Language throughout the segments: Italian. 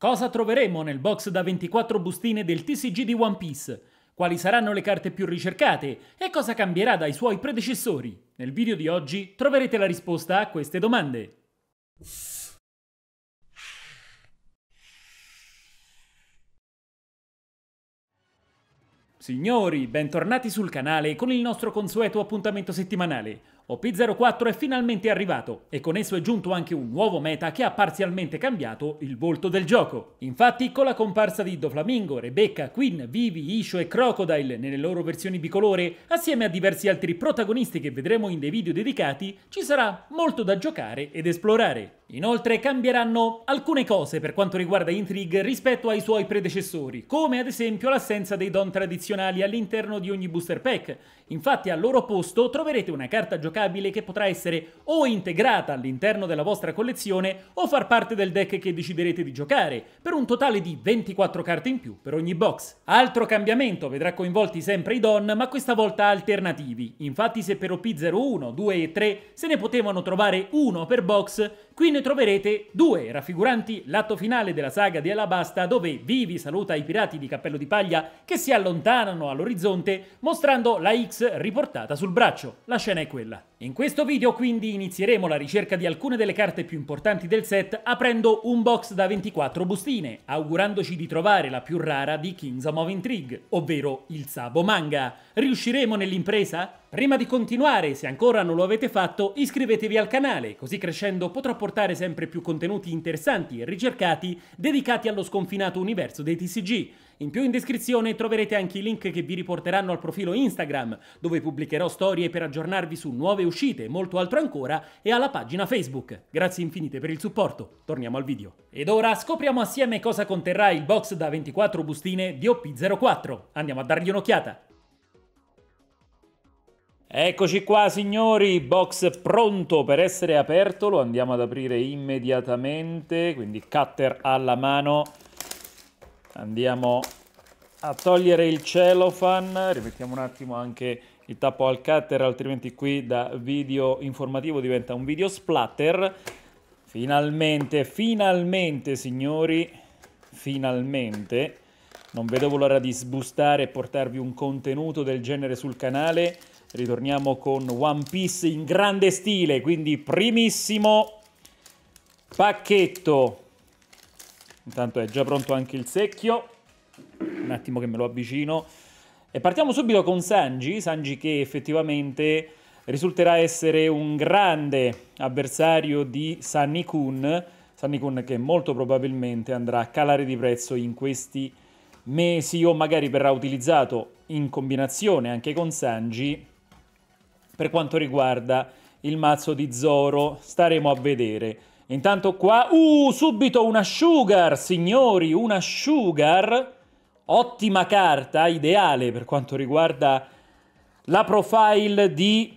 Cosa troveremo nel box da 24 bustine del TCG di One Piece? Quali saranno le carte più ricercate? E cosa cambierà dai suoi predecessori? Nel video di oggi troverete la risposta a queste domande. Signori, bentornati sul canale con il nostro consueto appuntamento settimanale. OP04 è finalmente arrivato e con esso è giunto anche un nuovo meta che ha parzialmente cambiato il volto del gioco. Infatti con la comparsa di Doflamingo, Rebecca, Queen, Vivi, Isho e Crocodile nelle loro versioni bicolore, assieme a diversi altri protagonisti che vedremo in dei video dedicati, ci sarà molto da giocare ed esplorare. Inoltre cambieranno alcune cose per quanto riguarda Intrigue rispetto ai suoi predecessori, come ad esempio l'assenza dei don tradizionali all'interno di ogni booster pack Infatti al loro posto troverete una carta giocabile che potrà essere o integrata all'interno della vostra collezione o far parte del deck che deciderete di giocare, per un totale di 24 carte in più per ogni box. Altro cambiamento vedrà coinvolti sempre i Don, ma questa volta alternativi. Infatti se per OP01, 2 e 3 se ne potevano trovare uno per box, Qui ne troverete due raffiguranti l'atto finale della saga di Alabasta dove Vivi saluta i pirati di Cappello di Paglia che si allontanano all'orizzonte mostrando la X riportata sul braccio. La scena è quella. In questo video quindi inizieremo la ricerca di alcune delle carte più importanti del set aprendo un box da 24 bustine, augurandoci di trovare la più rara di Kings of Intrigue, ovvero il Sabo Manga. Riusciremo nell'impresa? Prima di continuare, se ancora non lo avete fatto, iscrivetevi al canale, così crescendo potrò portare sempre più contenuti interessanti e ricercati dedicati allo sconfinato universo dei TCG. In più in descrizione troverete anche i link che vi riporteranno al profilo Instagram, dove pubblicherò storie per aggiornarvi su nuove uscite, e molto altro ancora, e alla pagina Facebook. Grazie infinite per il supporto, torniamo al video. Ed ora scopriamo assieme cosa conterrà il box da 24 bustine di OP04. Andiamo a dargli un'occhiata. Eccoci qua signori, box pronto per essere aperto, lo andiamo ad aprire immediatamente, quindi cutter alla mano andiamo a togliere il cellophane, rimettiamo un attimo anche il tappo al cutter, altrimenti qui da video informativo diventa un video splatter. Finalmente, finalmente signori, finalmente, non vedevo l'ora di sbustare e portarvi un contenuto del genere sul canale. Ritorniamo con One Piece in grande stile, quindi primissimo pacchetto Intanto è già pronto anche il secchio. Un attimo che me lo avvicino. E partiamo subito con Sanji, Sanji che effettivamente risulterà essere un grande avversario di Sunny Kun, Sunny Kun che molto probabilmente andrà a calare di prezzo in questi mesi o magari verrà utilizzato in combinazione anche con Sanji per quanto riguarda il mazzo di Zoro, staremo a vedere. Intanto qua, uh, subito una Sugar, signori, una Sugar. Ottima carta, ideale per quanto riguarda la profile di,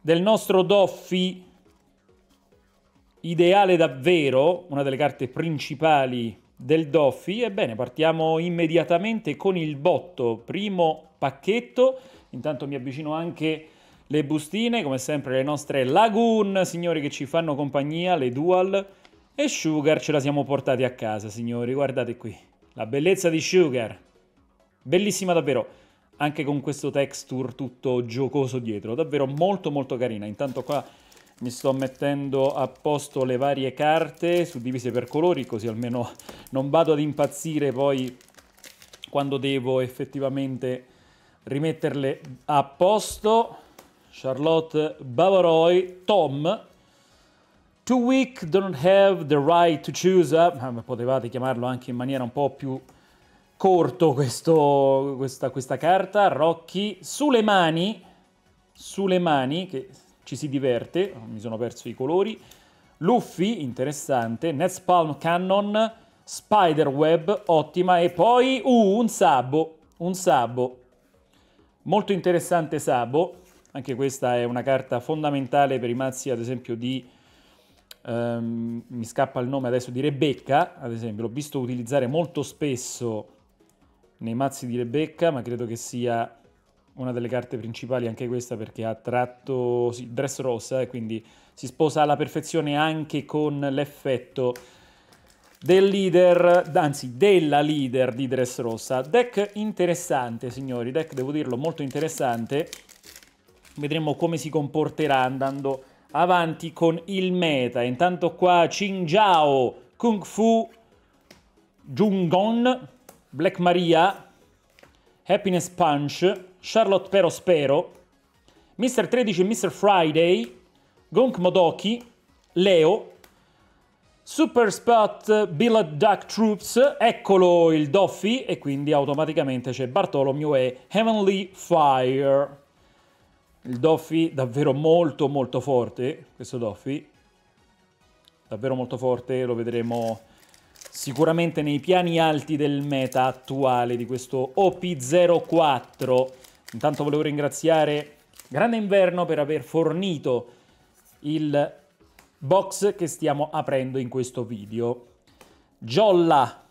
del nostro Doffy. Ideale davvero, una delle carte principali del Doffy. Ebbene, partiamo immediatamente con il botto. Primo pacchetto. Intanto mi avvicino anche le bustine, come sempre le nostre Lagoon, signori, che ci fanno compagnia, le Dual, e Sugar ce la siamo portati a casa, signori, guardate qui, la bellezza di Sugar, bellissima davvero, anche con questo texture tutto giocoso dietro, davvero molto molto carina, intanto qua mi sto mettendo a posto le varie carte suddivise per colori, così almeno non vado ad impazzire poi quando devo effettivamente rimetterle a posto, Charlotte Bavaroy, Tom. Too weak, don't have the right to choose. Eh, potevate chiamarlo anche in maniera un po' più corto questo, questa, questa, carta. Rocky, sulle mani, sulle mani, che ci si diverte, mi sono perso i colori. Luffy, interessante. Nets Palm Cannon, Spiderweb, ottima. E poi uh, un sabbo, un sabbo. Molto interessante sabbo anche questa è una carta fondamentale per i mazzi, ad esempio, di... Um, mi scappa il nome adesso di Rebecca, ad esempio, l'ho visto utilizzare molto spesso nei mazzi di Rebecca, ma credo che sia una delle carte principali anche questa perché ha tratto sì, dress rossa e quindi si sposa alla perfezione anche con l'effetto del leader, anzi della leader di dress rossa. Deck interessante, signori, deck devo dirlo molto interessante vedremo come si comporterà andando avanti con il meta. Intanto qua Qingzhao, Kung Fu, Jungon, Black Maria, Happiness Punch, Charlotte Pero Spero, Mr. 13 e Mr. Friday, Gonk Modoki, Leo, Super Spot Billet Duck Troops, eccolo il Doffy e quindi automaticamente c'è Bartolomeo e Heavenly Fire il doffy davvero molto molto forte, questo doffy davvero molto forte, lo vedremo sicuramente nei piani alti del meta attuale di questo OP04. Intanto volevo ringraziare Grande Inverno per aver fornito il box che stiamo aprendo in questo video. Jolla,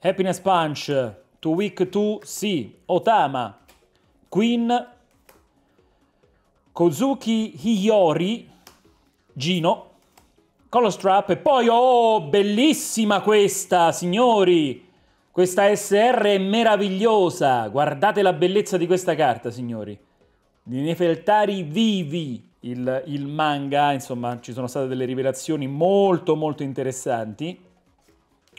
Happiness Punch, To Week 2, sì, Otama, Queen, Kozuki Hiyori, Gino, Colostrap e poi, oh, bellissima questa, signori! Questa SR è meravigliosa, guardate la bellezza di questa carta, signori. Di Nefeltari vivi il, il manga, insomma, ci sono state delle rivelazioni molto molto interessanti.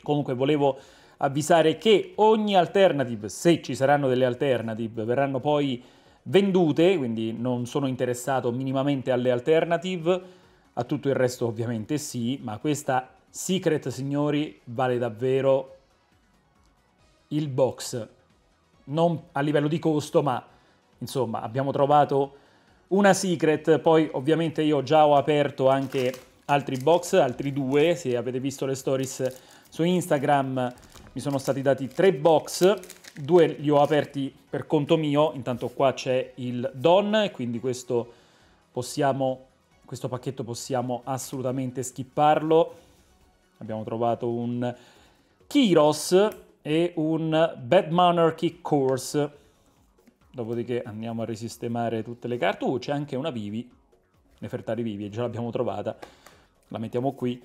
Comunque volevo avvisare che ogni alternative, se ci saranno delle alternative, verranno poi vendute, quindi non sono interessato minimamente alle alternative, a tutto il resto ovviamente sì, ma questa Secret signori vale davvero il box, non a livello di costo, ma insomma abbiamo trovato una Secret, poi ovviamente io già ho aperto anche altri box, altri due, se avete visto le stories su Instagram mi sono stati dati tre box due li ho aperti per conto mio, intanto qua c'è il Don quindi questo, possiamo, questo pacchetto possiamo assolutamente skipparlo. Abbiamo trovato un Kiros e un Bad Monarchy Course. Dopodiché andiamo a risistemare tutte le carte. Oh, c'è anche una Vivi, Nefertari Vivi, già l'abbiamo trovata. La mettiamo qui.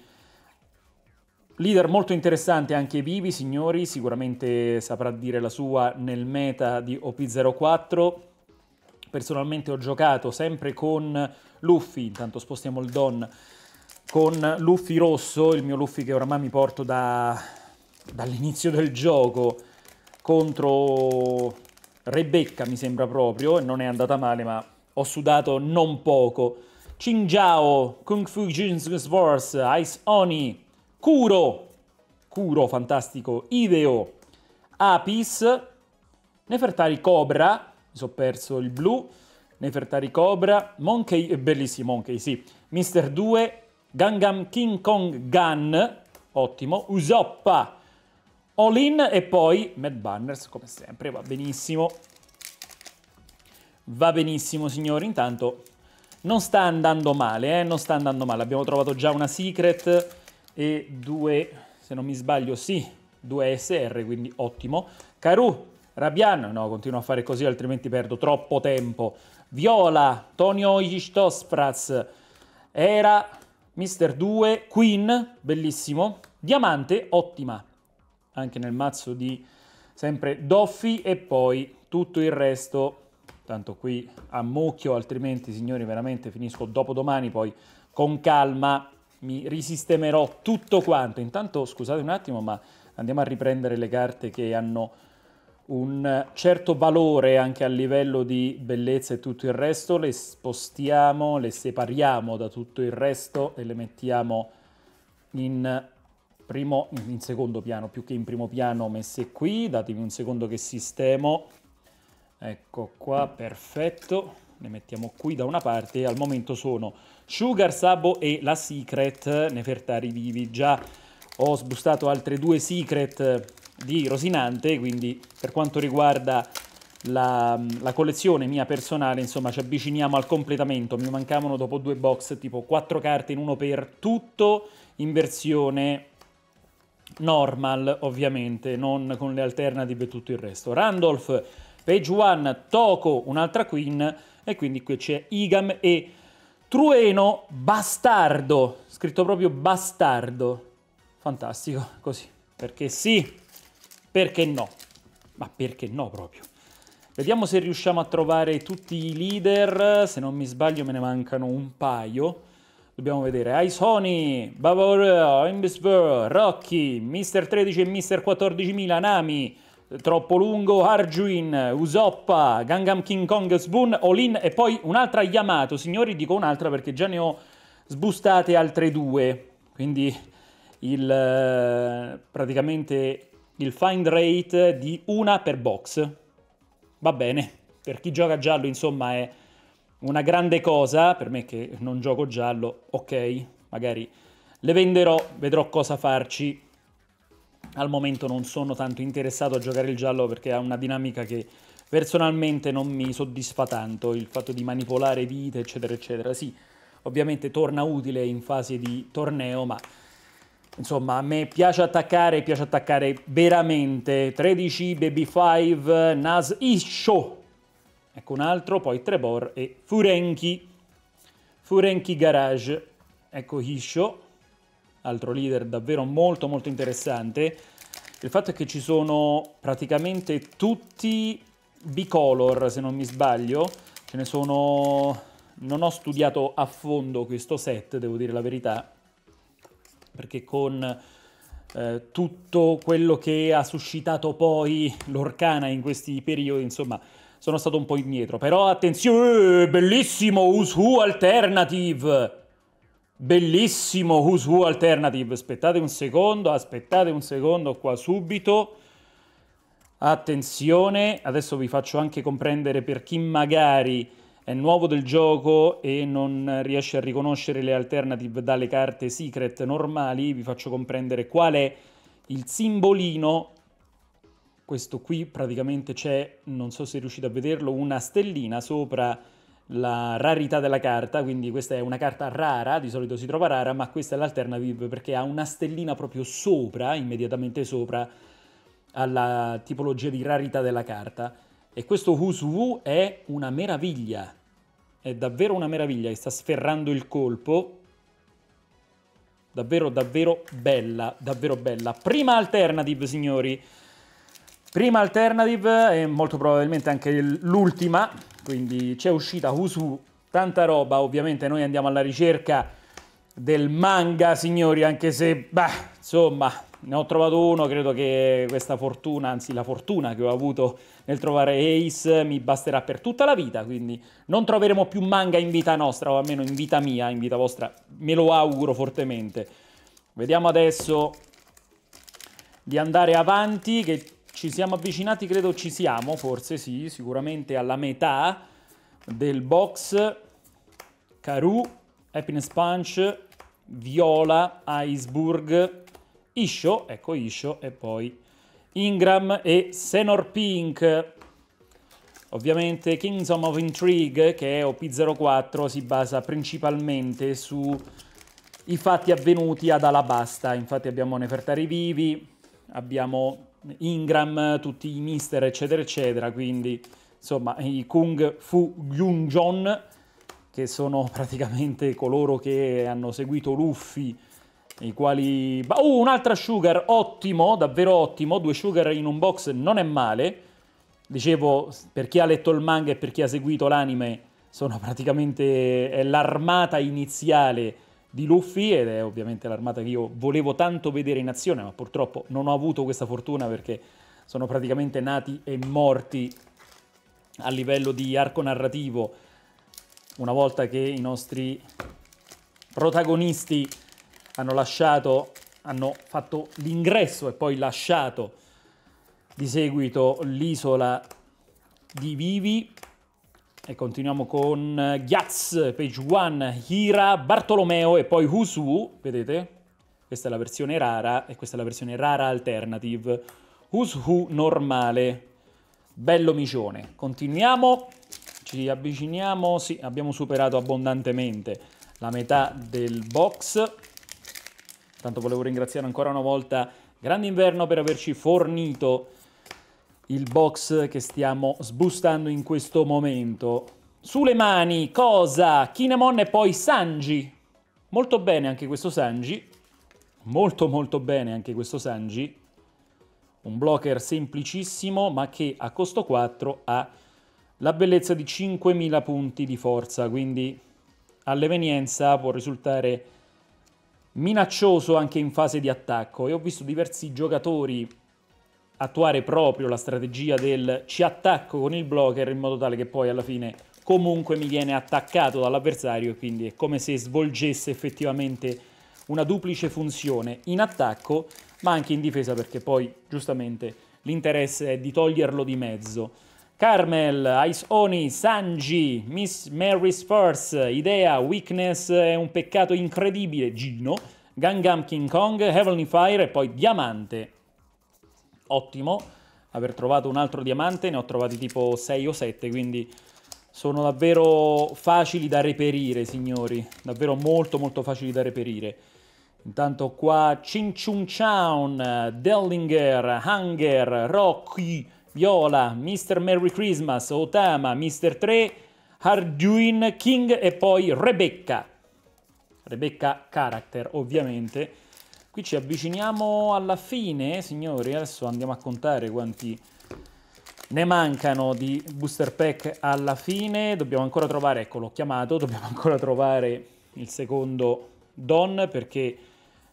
Leader molto interessante anche Vivi, signori, sicuramente saprà dire la sua nel meta di OP04. Personalmente ho giocato sempre con Luffy, intanto spostiamo il Don, con Luffy rosso, il mio Luffy che oramai mi porto da, dall'inizio del gioco contro Rebecca mi sembra proprio, e non è andata male ma ho sudato non poco. Qingjiao, Kung Fu Jin Wars, Ice Oni, Curo, Curo, fantastico, Ideo, Apis, Nefertari Cobra, mi sono perso il blu, Nefertari Cobra, Monkey, eh, bellissimo Monkey, sì, Mister 2, Gangnam King Kong Gun, ottimo, Usoppa, All In e poi Mad Banners, come sempre, va benissimo. Va benissimo, signori, intanto non sta andando male, eh? non sta andando male. Abbiamo trovato già una secret e due, se non mi sbaglio, sì, due SR, quindi ottimo. Caru, Rabian, no, continuo a fare così altrimenti perdo troppo tempo. Viola, Tonio Igistospraz, Era, Mister 2, Queen, bellissimo. Diamante, ottima, anche nel mazzo di sempre Doffi e poi tutto il resto, tanto qui a mucchio, altrimenti signori veramente finisco dopo domani, poi con calma mi risistemerò tutto quanto. Intanto scusate un attimo, ma andiamo a riprendere le carte che hanno un certo valore anche a livello di bellezza e tutto il resto, le spostiamo, le separiamo da tutto il resto e le mettiamo in, primo, in secondo piano, più che in primo piano messe qui, datemi un secondo che sistemo, ecco qua, perfetto, le mettiamo qui da una parte e al momento sono Sugar, Sabo e la Secret, Nefertari Vivi. Già ho sbustato altre due Secret di Rosinante, quindi per quanto riguarda la, la, collezione mia personale, insomma, ci avviciniamo al completamento. Mi mancavano dopo due box tipo quattro carte in uno per tutto in versione normal, ovviamente, non con le alternative e tutto il resto. Randolph, Page One, Toco, un'altra Queen e quindi qui c'è Igam e Trueno bastardo, scritto proprio bastardo. Fantastico, così. Perché sì, perché no. Ma perché no proprio. Vediamo se riusciamo a trovare tutti i leader. Se non mi sbaglio me ne mancano un paio. Dobbiamo vedere Aisoni, Bavareo, Imbisver, Rocky, Mr. 13 e Mr. 14.000, Nami, troppo lungo, Arjuin, Usoppa, Gangam King Kong, Spoon, Olin e poi un'altra Yamato. Signori, dico un'altra perché già ne ho sbustate altre due. Quindi il, eh, praticamente il find rate di una per box. Va bene, per chi gioca giallo insomma è una grande cosa, per me che non gioco giallo, ok, magari le venderò, vedrò cosa farci al momento non sono tanto interessato a giocare il giallo perché ha una dinamica che personalmente non mi soddisfa tanto, il fatto di manipolare vite eccetera eccetera. Sì, ovviamente torna utile in fase di torneo, ma insomma a me piace attaccare, piace attaccare veramente. 13, Baby 5, Nas Isho, ecco un altro, poi Trebor e Furenki, Furenki Garage, ecco Isho altro leader davvero molto molto interessante. Il fatto è che ci sono praticamente tutti bicolor, se non mi sbaglio, ce ne sono... Non ho studiato a fondo questo set, devo dire la verità, perché con eh, tutto quello che ha suscitato poi l'orcana in questi periodi, insomma, sono stato un po' indietro. Però attenzione, bellissimo, Ushu Alternative! Bellissimo Who's Who Alternative, aspettate un secondo, aspettate un secondo qua subito. Attenzione, adesso vi faccio anche comprendere per chi magari è nuovo del gioco e non riesce a riconoscere le alternative dalle carte secret normali, vi faccio comprendere qual è il simbolino. Questo qui praticamente c'è, non so se riuscite a vederlo, una stellina sopra la rarità della carta, quindi questa è una carta rara, di solito si trova rara, ma questa è l'alternative perché ha una stellina proprio sopra, immediatamente sopra, alla tipologia di rarità della carta. E questo Who's Who è una meraviglia, è davvero una meraviglia che sta sferrando il colpo. Davvero, davvero bella, davvero bella. Prima alternative, signori. Prima alternative e molto probabilmente anche l'ultima quindi c'è uscita Husu, tanta roba, ovviamente noi andiamo alla ricerca del manga, signori, anche se, beh, insomma, ne ho trovato uno, credo che questa fortuna, anzi la fortuna che ho avuto nel trovare Ace mi basterà per tutta la vita, quindi non troveremo più manga in vita nostra, o almeno in vita mia, in vita vostra, me lo auguro fortemente. Vediamo adesso di andare avanti, che ci siamo avvicinati, credo ci siamo, forse sì, sicuramente alla metà del box. Caru, Happiness Punch, Viola, Iceberg, Isho, ecco Isho, e poi Ingram e Senor Pink. Ovviamente Kingdom of Intrigue, che è OP04, si basa principalmente sui fatti avvenuti ad Alabasta. Infatti abbiamo Nefertari vivi, abbiamo Ingram, tutti i mister, eccetera, eccetera. Quindi, insomma, i Kung Fu Gyung-jon, che sono praticamente coloro che hanno seguito Luffy, i quali... Oh, un'altra Sugar, ottimo, davvero ottimo. Due Sugar in un box non è male. Dicevo, per chi ha letto il manga e per chi ha seguito l'anime, sono praticamente... è l'armata iniziale di Luffy ed è ovviamente l'armata che io volevo tanto vedere in azione, ma purtroppo non ho avuto questa fortuna perché sono praticamente nati e morti a livello di arco narrativo una volta che i nostri protagonisti hanno lasciato, hanno fatto l'ingresso e poi lasciato di seguito l'isola di Vivi e continuiamo con eh, Gats, Page One, Hira, Bartolomeo e poi Husu, vedete? Questa è la versione rara e questa è la versione rara alternative. Husu normale, bello micione. Continuiamo, ci avviciniamo, sì, abbiamo superato abbondantemente la metà del box. Tanto volevo ringraziare ancora una volta Grande Inverno per averci fornito il box che stiamo sbustando in questo momento. Sulle mani, cosa? Kinemon e poi Sanji. Molto bene anche questo Sanji. Molto molto bene anche questo Sanji. Un blocker semplicissimo ma che a costo 4 ha la bellezza di 5000 punti di forza, quindi all'evenienza può risultare minaccioso anche in fase di attacco. E ho visto diversi giocatori attuare proprio la strategia del ci attacco con il blocker in modo tale che poi alla fine comunque mi viene attaccato dall'avversario e quindi è come se svolgesse effettivamente una duplice funzione in attacco ma anche in difesa perché poi giustamente l'interesse è di toglierlo di mezzo. Carmel, Ice Oni, Sanji, Miss Mary's Force, Idea, Weakness, è un peccato incredibile, Gino, Gangam King Kong, Heavenly Fire e poi Diamante ottimo aver trovato un altro diamante, ne ho trovati tipo 6 o 7, quindi sono davvero facili da reperire, signori, davvero molto molto facili da reperire. Intanto qua Cinchunciaun, Dellinger, Hunger, Rocky, Viola, Mr. Merry Christmas, Otama, Mr. 3, Harduin King e poi Rebecca. Rebecca Character, ovviamente Qui ci avviciniamo alla fine, signori. Adesso andiamo a contare quanti ne mancano di booster pack alla fine. Dobbiamo ancora trovare, ecco l'ho chiamato, dobbiamo ancora trovare il secondo Don perché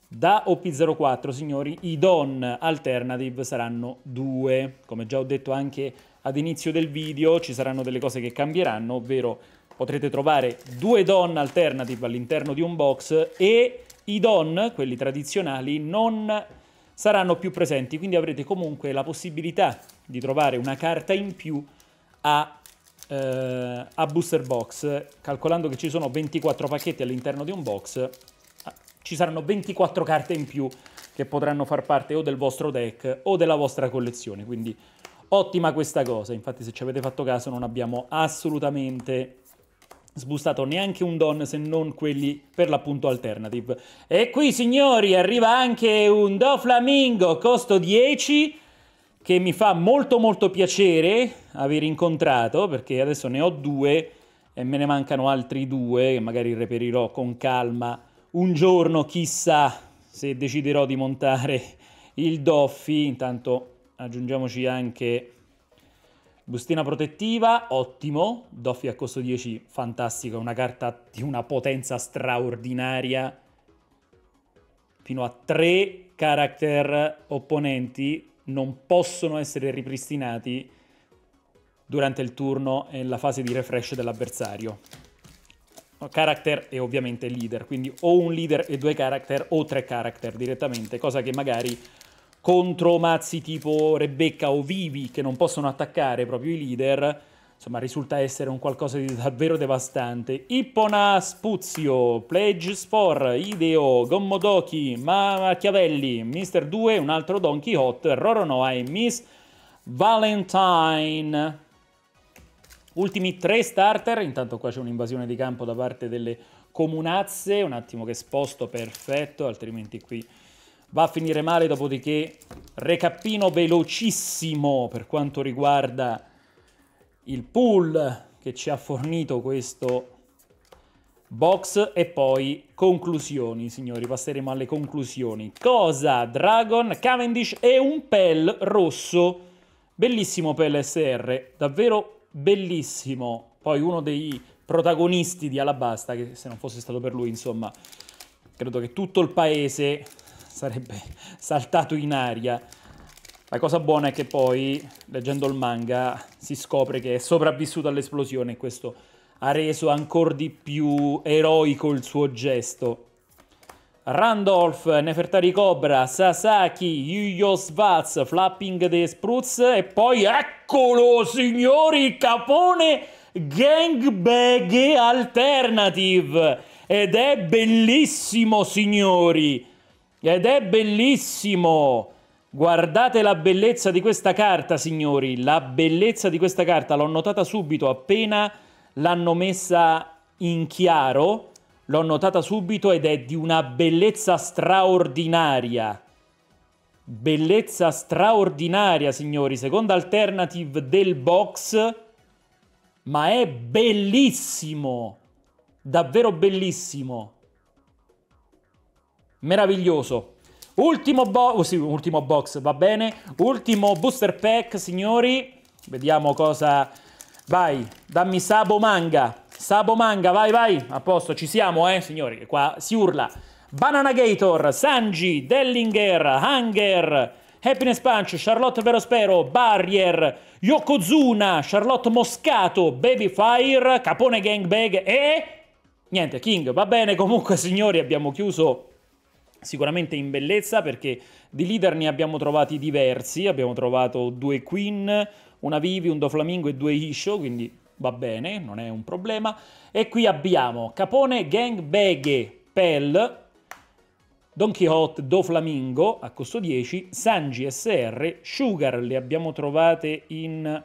da OP04, signori, i Don Alternative saranno due. Come già ho detto anche ad inizio del video, ci saranno delle cose che cambieranno, ovvero potrete trovare due Don Alternative all'interno di un box e i don, quelli tradizionali, non saranno più presenti, quindi avrete comunque la possibilità di trovare una carta in più a, eh, a booster box, calcolando che ci sono 24 pacchetti all'interno di un box, ah, ci saranno 24 carte in più che potranno far parte o del vostro deck o della vostra collezione, quindi ottima questa cosa, infatti se ci avete fatto caso non abbiamo assolutamente sbustato neanche un don se non quelli per l'appunto alternative. E qui signori arriva anche un Do Flamingo, costo 10, che mi fa molto molto piacere aver incontrato, perché adesso ne ho due e me ne mancano altri due, che magari reperirò con calma un giorno, chissà se deciderò di montare il Doffy. Intanto aggiungiamoci anche Bustina protettiva, ottimo, Doffi a costo 10, fantastico, è una carta di una potenza straordinaria. Fino a tre character opponenti non possono essere ripristinati durante il turno e la fase di refresh dell'avversario. Character e ovviamente leader, quindi o un leader e due character o tre character direttamente, cosa che magari contro mazzi tipo Rebecca o Vivi che non possono attaccare proprio i leader, insomma risulta essere un qualcosa di davvero devastante. Ippona Spuzio, Pledge Sfor, Ideo, Gommodoki, Machiavelli, Mister 2, un altro Don Quixote, Roronoa e Miss Valentine. Ultimi tre starter, intanto qua c'è un'invasione di campo da parte delle comunazze, un attimo che sposto, perfetto, altrimenti qui va a finire male, dopodiché recappino velocissimo per quanto riguarda il pool che ci ha fornito questo box e poi conclusioni, signori, passeremo alle conclusioni. Cosa? Dragon, Cavendish e un Pel rosso, bellissimo Pel SR, davvero bellissimo. Poi uno dei protagonisti di Alabasta, che se non fosse stato per lui, insomma, credo che tutto il paese sarebbe saltato in aria. La cosa buona è che poi, leggendo il manga, si scopre che è sopravvissuto all'esplosione e questo ha reso ancora di più eroico il suo gesto. Randolph, Nefertari Cobra, Sasaki, Yuyo Svaz, Flapping the Sprutz e poi eccolo signori Capone Gangbag Alternative ed è bellissimo signori ed è bellissimo! Guardate la bellezza di questa carta, signori. La bellezza di questa carta l'ho notata subito appena l'hanno messa in chiaro. L'ho notata subito ed è di una bellezza straordinaria. Bellezza straordinaria, signori. Seconda alternative del box. Ma è bellissimo. Davvero bellissimo meraviglioso. Ultimo, bo oh, sì, ultimo box, va bene. Ultimo booster pack, signori. Vediamo cosa... Vai, dammi Sabo Manga. Sabo Manga, vai, vai. A posto, ci siamo, eh, signori. Qua si urla. Banana Gator, Sanji, Dellinger, Hunger, Happiness Punch, Charlotte Verospero, Barrier, Yokozuna, Charlotte Moscato, Baby Fire, Capone Gangbag e... Niente, King. Va bene, comunque, signori, abbiamo chiuso sicuramente in bellezza perché di leader ne abbiamo trovati diversi, abbiamo trovato due Queen, una Vivi, un Doflamingo e due Isho, quindi va bene, non è un problema. E qui abbiamo Capone, Gang, Beghe, pel, Don Quixote, doflamingo a costo 10, Sanji SR, Sugar le abbiamo trovate in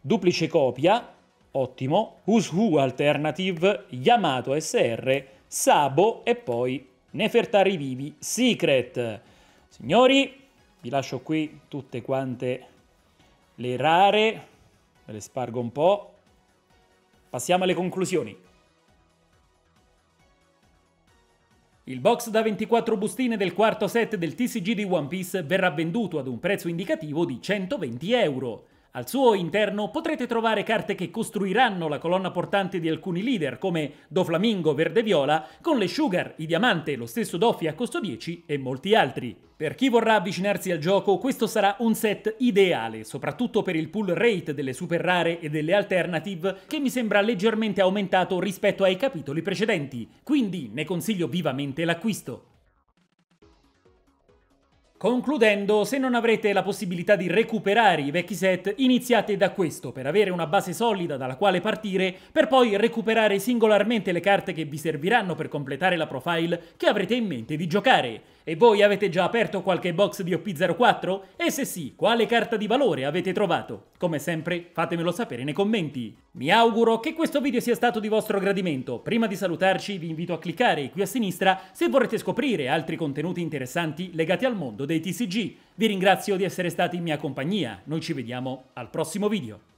duplice copia, ottimo, Who's Who Alternative, Yamato SR, Sabo e poi Nefertari Vivi Secret. Signori, vi lascio qui tutte quante le rare, ve le spargo un po'. Passiamo alle conclusioni. Il box da 24 bustine del quarto set del TCG di One Piece verrà venduto ad un prezzo indicativo di 120 euro. Al suo interno potrete trovare carte che costruiranno la colonna portante di alcuni leader, come Doflamingo Verde-Viola, con le Sugar, i Diamante, lo stesso Doffi a costo 10 e molti altri. Per chi vorrà avvicinarsi al gioco, questo sarà un set ideale, soprattutto per il pull rate delle super rare e delle alternative, che mi sembra leggermente aumentato rispetto ai capitoli precedenti, quindi ne consiglio vivamente l'acquisto. Concludendo, se non avrete la possibilità di recuperare i vecchi set, iniziate da questo per avere una base solida dalla quale partire, per poi recuperare singolarmente le carte che vi serviranno per completare la profile che avrete in mente di giocare. E voi avete già aperto qualche box di OP04? E se sì, quale carta di valore avete trovato? Come sempre, fatemelo sapere nei commenti. Mi auguro che questo video sia stato di vostro gradimento. Prima di salutarci vi invito a cliccare qui a sinistra se vorrete scoprire altri contenuti interessanti legati al mondo dei TCG. Vi ringrazio di essere stati in mia compagnia, noi ci vediamo al prossimo video.